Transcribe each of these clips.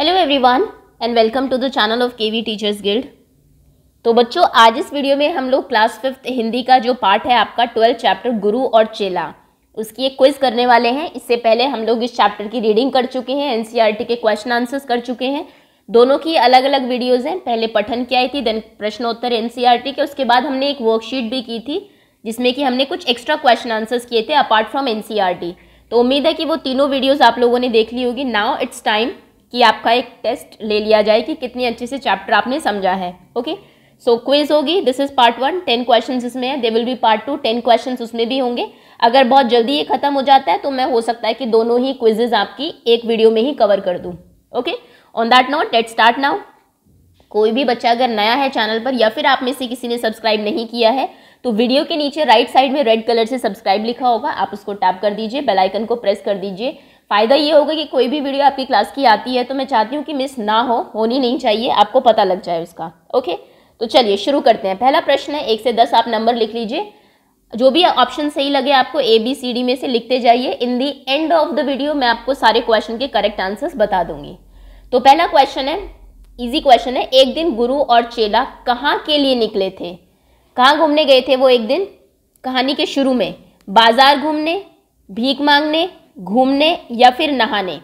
Hello everyone and welcome to the channel of KV teachers guild तो बच्चों आज इस वीडियो में हम लोग क्लास फिफ्थ हिंदी का जो पार्ट है आपका ट्वेल्थ चैप्टर गुरु और चेला उसकी एक क्विज करने वाले हैं इससे पहले हम लोग इस चैप्टर की रीडिंग कर चुके हैं एनसीईआरटी e के क्वेश्चन आंसर्स कर चुके हैं दोनों की अलग अलग वीडियोज़ हैं पहले पठन की आई थी देन प्रश्नोत्तर एन e के उसके बाद हमने एक वर्कशीट भी की थी जिसमें कि हमने कुछ एक्स्ट्रा क्वेश्चन आंसर्स किए थे अपार्ट फ्रॉम एन तो उम्मीद है कि वो तीनों वीडियोज़ आप लोगों ने देख ली होगी नाउ इट्स टाइम कि आपका एक टेस्ट ले लिया जाए कि कितनी अच्छे से चैप्टर आपने समझा है ओके सो क्विज होगी this is part one ten question इसमें है they will be part two ten question उसमें भी होंगे अगर बहुत जल्दी ये खत्म हो जाता है तो मैं हो सकता है कि दोनों ही क्विजेज आपकी एक वीडियो में ही कवर कर दूँ okay on that note that start now कोई भी बच्चा अगर नया है चैनल पर या फिर आप में से किसी ने सब्सक्राइब नहीं किया है तो वीडियो के नीचे राइट साइड में रेड कलर से सब्सक्राइब लिखा होगा आप उसको टैप कर दीजिए बेल आइकन को प्रेस कर दीजिए फ़ायदा ये होगा कि कोई भी वीडियो आपकी क्लास की आती है तो मैं चाहती हूँ कि मिस ना हो होनी नहीं चाहिए आपको पता लग जाए उसका ओके तो चलिए शुरू करते हैं पहला प्रश्न है एक से दस आप नंबर लिख लीजिए जो भी ऑप्शन सही लगे आपको ए बी सी डी में से लिखते जाइए in the end of the video मैं आपको सारे क्वेश्चन के करेक्ट आंसर्स बता दूंगी तो पहला क्वेश्चन है इजी क्वेश्चन है एक दिन गुरु और चेला कहाँ के लिए निकले थे कहाँ घूमने गए थे वो एक दिन कहानी के शुरू में बाजार घूमने भीख मांगने घूमने या फिर नहाने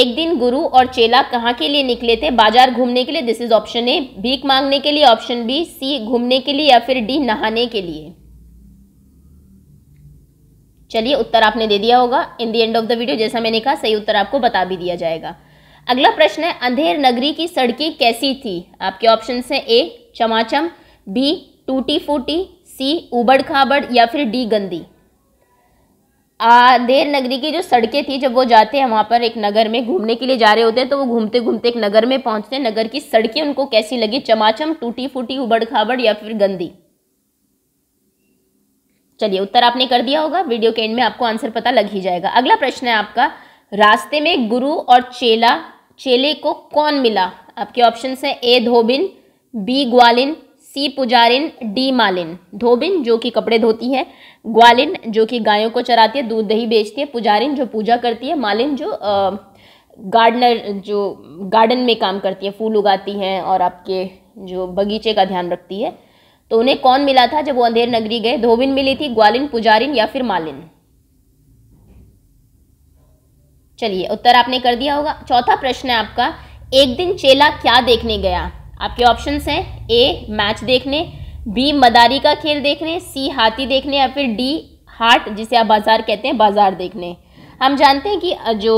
एक दिन गुरु और चेला कहाँ के लिए निकले थे बाजार घूमने के लिए दिस इज ऑप्शन ए भीख मांगने के लिए ऑप्शन बी सी घूमने के लिए या फिर डी नहाने के लिए चलिए उत्तर आपने दे दिया होगा in the end of the video जैसा मैंने कहा सही उत्तर आपको बता भी दिया जाएगा अगला प्रश्न है अंधेर नगरी की सड़कें कैसी थी आपके ऑप्शन है ए चमाचम बी टूटी फूटी सी उबड़ खाबड़ या फिर डी गंदी आ, देर नगरी की जो सड़कें थी जब वो जाते हैं वहाँ पर एक नगर में घूमने के लिए जा रहे होते हैं तो वो घूमते घूमते एक नगर में पहुँचते हैं नगर की सड़कें उनको कैसी लगी चमाचम टूटी फूटी उबड़ खाबड़ या फिर गंदी चलिए उत्तर आपने कर दिया होगा वीडियो के एंड में आपको आंसर पता लग ही जाएगा अगला प्रश्न है आपका रास्ते में गुरु और चेला चेले को कौन मिला आपके ऑप्शन है ए धोबिन बी ग्वालिन सी पुजारिन डी मालिन धोबिन जो कि कपड़े धोती है ग्वालिन जो कि गायों को चराती है दूध दही बेचती है पुजारिन जो पूजा करती है मालिन जो गार्डनर जो गार्डन में काम करती है फूल उगाती हैं और आपके जो बगीचे का ध्यान रखती है तो उन्हें कौन मिला था जब वो अंधेर नगरी गए धोबिन मिली थी ग्वालिन पुजारिन या फिर मालिन चलिए उत्तर आपने कर दिया होगा चौथा प्रश्न है आपका एक दिन चेला क्या देखने गया आपके ऑप्शन हैं ए मैच देखने बी मदारी का खेल देखने सी हाथी देखने या फिर डी हाट जिसे आप बाजार कहते हैं बाजार देखने हम जानते हैं कि जो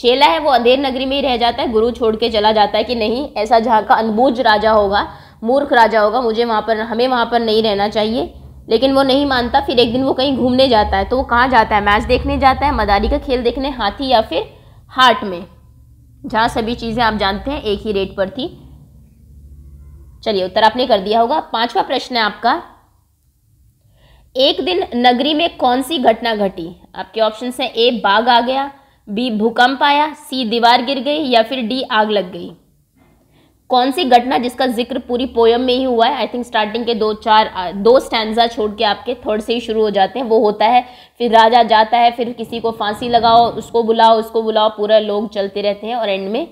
चेला है वो अंधेर नगरी में ही रह जाता है गुरु छोड़ के चला जाता है कि नहीं ऐसा जहाँ का अनबूज राजा होगा मूर्ख राजा होगा मुझे वहाँ पर हमें वहाँ पर नहीं रहना चाहिए लेकिन वो नहीं मानता फिर एक दिन वो कहीं घूमने जाता है तो वो कहाँ जाता है मैच देखने जाता है मदारी का खेल देखने हाथी या फिर हाट में जहाँ सभी चीज़ें आप जानते हैं एक ही रेट पर थी चलिए उत्तर आपने कर दिया होगा पांचवा प्रश्न है आपका एक दिन नगरी में कौन सी घटना घटी आपके ऑप्शन है ए बाघ आ गया बी भूकंप आया सी दीवार गिर गई या फिर डी आग लग गई कौन सी घटना जिसका जिक्र पूरी पोयम में ही हुआ है आई थिंक स्टार्टिंग के दो चार दो स्टैंडा छोड़ के आपके थर्ड से ही शुरू हो जाते हैं वो होता है फिर राजा जाता है फिर किसी को फांसी लगाओ उसको बुलाओ उसको बुलाओ पूरा लोग चलते रहते हैं और एंड में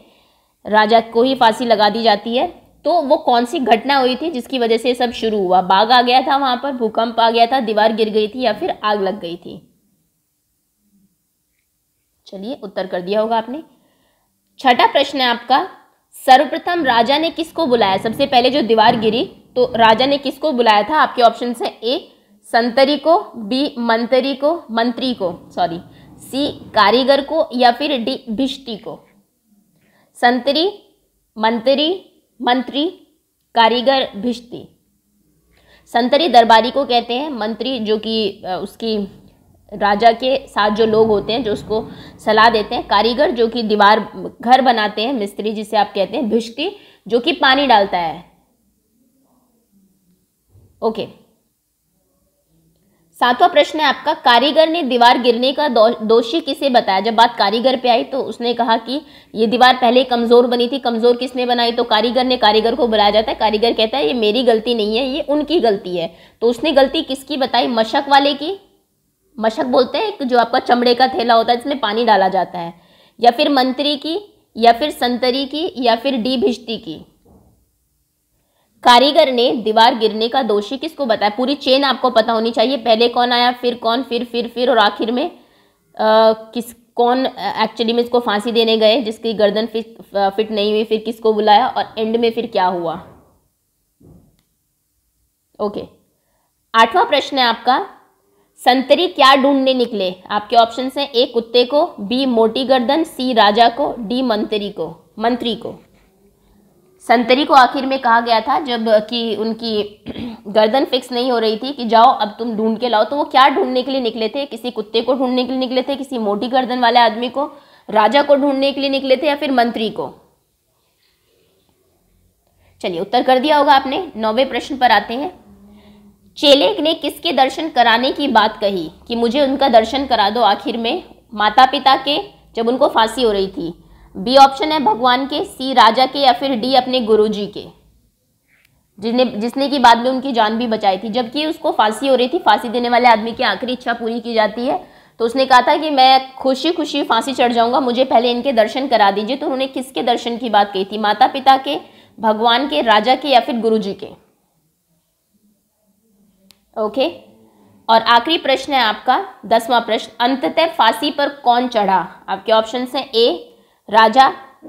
राजा को ही फांसी लगा दी जाती है तो वो कौन सी घटना हुई थी जिसकी वजह से सब शुरू हुआ बाघ आ गया था वहां पर भूकंप आ गया था दीवार गिर गई थी या फिर आग लग गई थी चलिए उत्तर कर दिया होगा आपने छठा प्रश्न है आपका सर्वप्रथम राजा ने किसको बुलाया सबसे पहले जो दीवार गिरी तो राजा ने किसको बुलाया था आपके ऑप्शन है ए संतरी को बी मंत्री को मंत्री को सॉरी सी कारीगर को या फिर डी भिष्टी को संतरी मंत्री मंत्री कारीगर भिश्ती संतरी दरबारी को कहते हैं मंत्री जो कि उसकी राजा के साथ जो लोग होते हैं जो उसको सलाह देते हैं कारीगर जो कि दीवार घर बनाते हैं मिस्त्री जिसे आप कहते हैं भिश्ती जो कि पानी डालता है ओके okay. सातवां प्रश्न है आपका कारीगर ने दीवार गिरने का दोषी किसे बताया जब बात कारीगर पे आई तो उसने कहा कि ये दीवार पहले कमज़ोर बनी थी कमज़ोर किसने बनाई तो कारीगर ने कारीगर को बुलाया जाता है कारीगर कहता है ये मेरी गलती नहीं है ये उनकी गलती है तो उसने गलती किसकी बताई मशक वाले की मशक बोलते हैं एक जो आपका चमड़े का थैला होता है जिसमें पानी डाला जाता है या फिर मंत्री की या फिर संतरी की या फिर डी भिश्ती की कारीगर ने दीवार गिरने का दोषी किसको बताया पूरी चेन आपको पता होनी चाहिए पहले कौन आया फिर कौन फिर फिर फिर और आखिर में आ, किस कौन एक्चुअली में इसको फांसी देने गए जिसकी गर्दन फिट फिट नहीं हुई फिर किसको बुलाया और एंड में फिर क्या हुआ ओके आठवां प्रश्न है आपका संतरी क्या ढूंढने निकले आपके ऑप्शन हैं ए कुत्ते को बी मोटी गर्दन सी राजा को डी मंत्री को मंत्री को संतरी को आखिर में कहा गया था जब कि उनकी गर्दन फिक्स नहीं हो रही थी कि जाओ अब तुम ढूंढ के लाओ तो वो क्या ढूंढने के लिए निकले थे किसी कुत्ते को ढूंढने के लिए निकले थे किसी मोटी गर्दन वाले आदमी को राजा को ढूंढने के लिए निकले थे या फिर मंत्री को चलिए उत्तर कर दिया होगा आपने नौवे प्रश्न पर आते हैं चेले ने किसके दर्शन कराने की बात कही कि मुझे उनका दर्शन करा दो आखिर में माता पिता के जब उनको फांसी हो रही थी बी ऑप्शन है भगवान के सी राजा के या फिर डी अपने गुरुजी के जिसने जिसने की बाद में उनकी जान भी बचाई थी जबकि उसको फांसी हो रही थी फांसी देने वाले आदमी की आखिरी इच्छा पूरी की जाती है तो उसने कहा था कि मैं खुशी खुशी फांसी चढ़ जाऊंगा मुझे पहले इनके दर्शन करा दीजिए तो उन्होंने किसके दर्शन की बात कही थी माता पिता के भगवान के राजा के या फिर गुरु जी के ओके और आखिरी प्रश्न है आपका दसवां प्रश्न अंततः फांसी पर कौन चढ़ा आपके ऑप्शन है ए राजा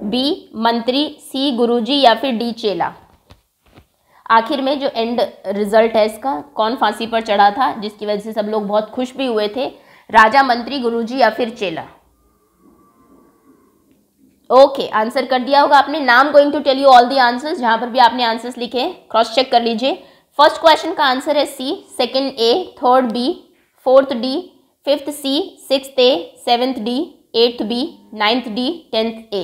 बी मंत्री सी गुरुजी या फिर डी चेला आखिर में जो एंड रिजल्ट है इसका कौन फांसी पर चढ़ा था जिसकी वजह से सब लोग बहुत खुश भी हुए थे राजा मंत्री गुरुजी या फिर चेला ओके आंसर कर दिया होगा आपने now I'm going to tell you all the answers जहां पर भी आपने आंसर्स लिखे क्रॉस चेक कर लीजिए फर्स्ट क्वेश्चन का आंसर है C second A third B fourth D fifth C six A seventh D eighth B ninth D tenth A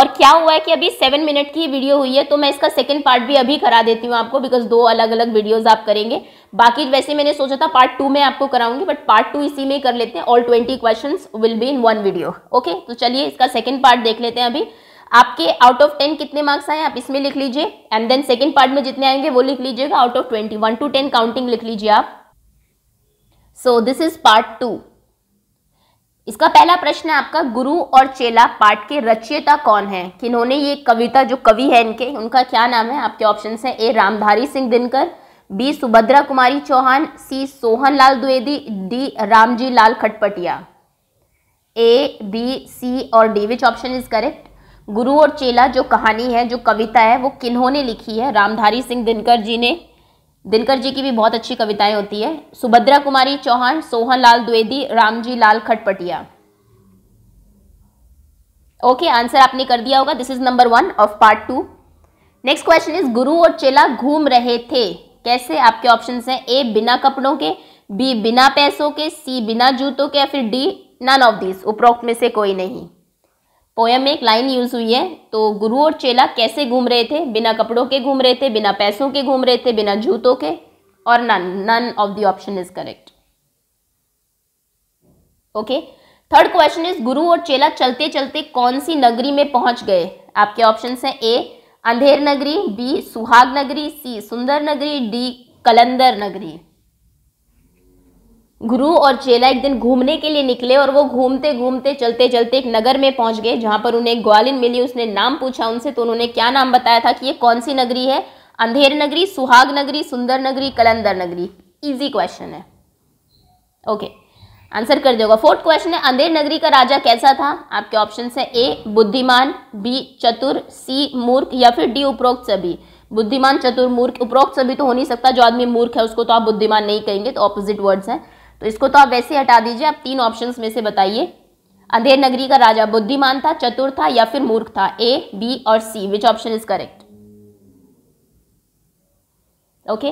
और क्या हुआ है कि अभी सेवन मिनट की वीडियो हुई है तो मैं इसका सेकंड पार्ट भी अभी करा देती हूँ आपको बिकॉज दो अलग अलग वीडियोज आप करेंगे बाकी वैसे मैंने सोचा था पार्ट टू में आपको कराऊंगी बट पार्ट टू इसी में कर लेते हैं all twenty question will be in one video okay तो चलिए इसका सेकेंड पार्ट देख लेते हैं अभी आपके आउट ऑफ टेन कितने मार्क्स आए आप इसमें लिख लीजिए एंड देन सेकेंड पार्ट में जितने आएंगे वो लिख लीजिएगा out of twenty one two ten counting लिख लीजिए आप so this is part two इसका पहला प्रश्न है आपका गुरु और चेला पाठ के रचयिता कौन है किन्होंने ये कविता जो कवि है इनके उनका क्या नाम है आपके ऑप्शन है A Ramdhari Singh Dinkar B Subhadra Kumari Chauhan C Sohan Lal Dwivedi D Ramji Lal Khatpatiya A B C और D which option is correct Guru aur चेला जो कहानी है जो कविता है वो किन्होंने लिखी है रामधारी सिंह दिनकर जी ने दिनकर जी की भी बहुत अच्छी कविताएं होती है सुभद्रा कुमारी चौहान सोहन लाल द्वेदी रामजी लाल खटपटिया ओके आंसर आपने कर दिया होगा this is number one of part two next question is Guru aur चेला घूम रहे थे कैसे आपके ऑप्शन हैं ए बिना कपड़ों के बी बिना पैसों के सी बिना जूतों के या फिर डी नन ऑफ दिस उपरोक्त में से कोई नहीं पोएम में एक लाइन यूज हुई है तो गुरु और चेला कैसे घूम रहे थे बिना कपड़ों के घूम रहे थे बिना पैसों के घूम रहे थे बिना जूतों के और none none of the option is correct okay third question is Guru aur चेला चलते चलते कौन सी नगरी में पहुंच गए आपके ऑप्शन है ए अंधेर नगरी बी सुहाग नगरी सी सुंदर नगरी डी कलंदर नगरी गुरु और चेला एक दिन घूमने के लिए निकले और वो घूमते घूमते चलते चलते एक नगर में पहुंच गए जहां पर उन्हें ग्वालिन मिली उसने नाम पूछा उनसे तो उन्होंने क्या नाम बताया था कि ये कौन सी नगरी है अंधेर नगरी सुहाग नगरी सुंदर नगरी कलंदर नगरी इजी क्वेश्चन है ओके आंसर कर दोगा फोर्थ क्वेश्चन है अंधेर नगरी का राजा कैसा था आपके ऑप्शन है ए बुद्धिमान बी चतुर सी मूर्ख या फिर डी उपरोक्त सभी बुद्धिमान चतुर मूर्ख उपरोक्त सभी तो हो नहीं सकता जो आदमी मूर्ख है उसको तो आप बुद्धिमान नहीं कहेंगे तो ऑपोजिट वर्ड्स हैं तो इसको तो आप वैसे हटा दीजिए आप तीन ऑप्शन में से बताइए अंधेर नगरी का राजा बुद्धिमान था चतुर था या फिर मूर्ख था ए बी और C which option is correct okay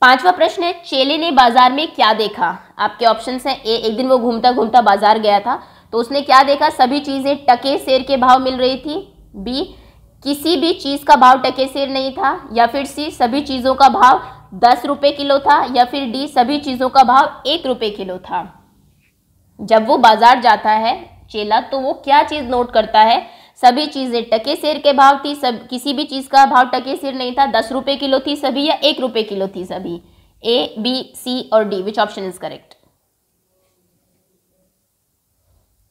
पांचवा प्रश्न है चेले ने बाजार में क्या देखा आपके ऑप्शन हैं ए एक दिन वो घूमता घूमता बाजार गया था तो उसने क्या देखा सभी चीज़ें टके शेर के भाव मिल रही थी बी किसी भी चीज़ का भाव टके शेर नहीं था या फिर सी सभी चीज़ों का भाव दस रुपये किलो था या फिर डी सभी चीज़ों का भाव एक रुपये किलो था जब वो बाजार जाता है चेला तो वो क्या चीज़ नोट करता है सभी चीज़ें टके सिर के भाव थी सब किसी भी चीज़ का भाव टके सिर नहीं था दस रुपये किलो थी सभी या एक रुपये किलो थी सभी ए बी सी और D which option is correct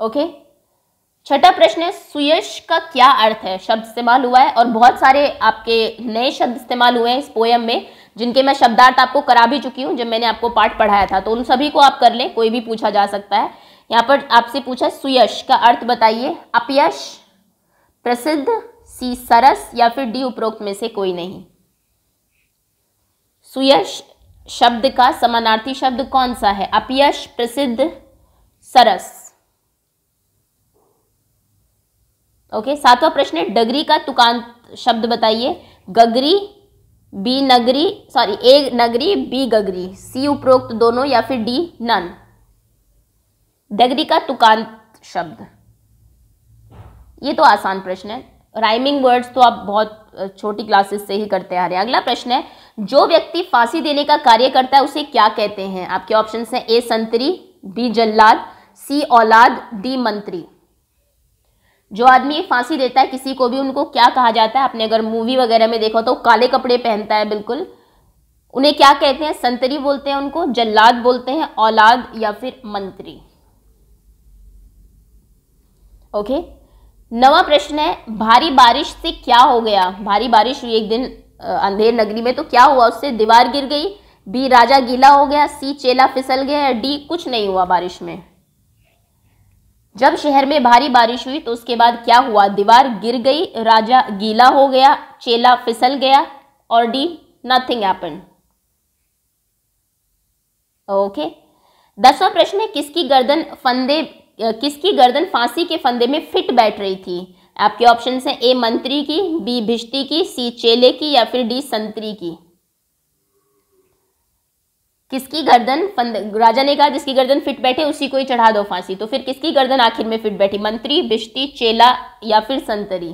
okay छठा प्रश्न है सुयश का क्या अर्थ है शब्द इस्तेमाल हुआ है और बहुत सारे आपके नए शब्द इस्तेमाल हुए हैं इस पोयम में जिनके मैं शब्दार्थ आपको करा भी चुकी हूँ जब मैंने आपको पाठ पढ़ाया था तो उन सभी को आप कर लें कोई भी पूछा जा सकता है यहाँ पर आपसे पूछा सुयश का अर्थ बताइए अपयश प्रसिद्ध सी सरस या फिर डी उपरोक्त में से कोई नहीं सुयश शब्द का समानार्थी शब्द कौन सा है अपयश प्रसिद्ध सरस ओके सातवां प्रश्न है डगरी का तुकांत शब्द बताइए गगरी बी नगरी सॉरी ए नगरी बी गगरी सी उपरोक्त दोनों या फिर डी नन डगरी का तुकांत शब्द ये तो आसान प्रश्न है राइमिंग वर्ड्स तो आप बहुत छोटी क्लासेस से ही करते आ रहे हैं अगला प्रश्न है जो व्यक्ति फांसी देने का कार्य करता है उसे क्या कहते हैं आपके ऑप्शन हैं ए संतरी बी जल्लाद सी औलाद डी मंत्री जो आदमी फांसी देता है किसी को भी उनको क्या कहा जाता है आपने अगर मूवी वगैरह में देखा तो काले कपड़े पहनता है बिल्कुल उन्हें क्या कहते हैं संतरी बोलते हैं उनको जल्लाद बोलते हैं औलाद या फिर मंत्री ओके नवा प्रश्न है भारी बारिश से क्या हो गया भारी बारिश हुई एक दिन अंधेर नगरी में तो क्या हुआ उससे दीवार गिर गई बी राजा गीला हो गया सी चेला फिसल गया डी कुछ नहीं हुआ बारिश में जब शहर में भारी बारिश हुई तो उसके बाद क्या हुआ दीवार गिर गई राजा गीला हो गया चेला फिसल गया और डी नथिंग एपन ओके दसवां प्रश्न है किसकी गर्दन फंदे किसकी गर्दन फांसी के फंदे में फिट बैठ रही थी आपके ऑप्शन हैं ए मंत्री की बी भिष्टी की सी चेले की या फिर डी संतरी की किसकी गर्दन फंद राजा ने कहा जिसकी गर्दन फिट बैठे उसी को ही चढ़ा दो फांसी तो फिर किसकी गर्दन आखिर में फिट बैठी मंत्री बिश्ती चेला या फिर संतरी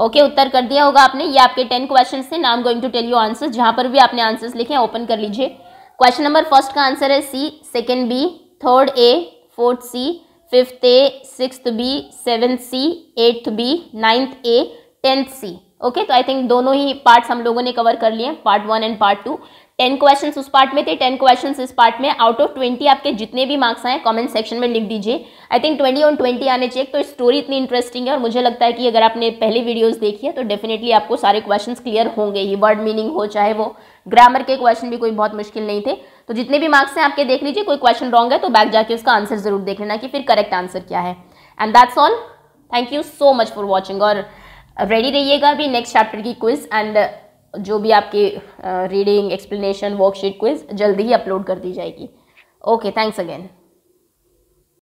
ओके okay, उत्तर कर दिया होगा आपने ये आपके टेन क्वेश्चन थे now I'm going to tell you answer जहां पर भी आपने आंसर्स लिखे हैं ओपन कर लीजिए क्वेश्चन नंबर फर्स्ट का आंसर है C second B third A fourth C fifth A six B seventh C eighth B ninth A tenth C okay तो आई थिंक दोनों ही पार्ट्स हम लोगों ने कवर कर लिए part one and part two ten question उस part में थे टेन क्वेश्चन इस पार्ट में आउट ऑफ ट्वेंटी आपके जितने भी मार्क्स आए कमेंट सेक्शन में लिख दीजिए I think twenty on twenty आने चाहिए तो स्टोरी इतनी इंटरेस्टिंग है और मुझे लगता है कि अगर आपने पहले वीडियोस देखी है तो डेफिनेटली आपको सारे क्वेश्चन क्लियर होंगे ही वर्ड मीनिंग हो चाहे वो ग्रामर के क्वेश्चन भी कोई बहुत मुश्किल नहीं थे तो जितने भी मार्क्स हैं आपके देख लीजिए कोई क्वेश्चन रॉन्ग है तो बैक जाके उसका आंसर जरूर देख लेना कि फिर करेक्ट आंसर क्या है and that's all thank you so much for watching और रेडी रहिएगा अभी नेक्स्ट चैप्टर की क्विज एंड जो भी आपकी रीडिंग एक्सप्लेनेशन वर्कशीट क्विज जल्दी ही अपलोड कर दी जाएगी ओके थैंक्स अगेन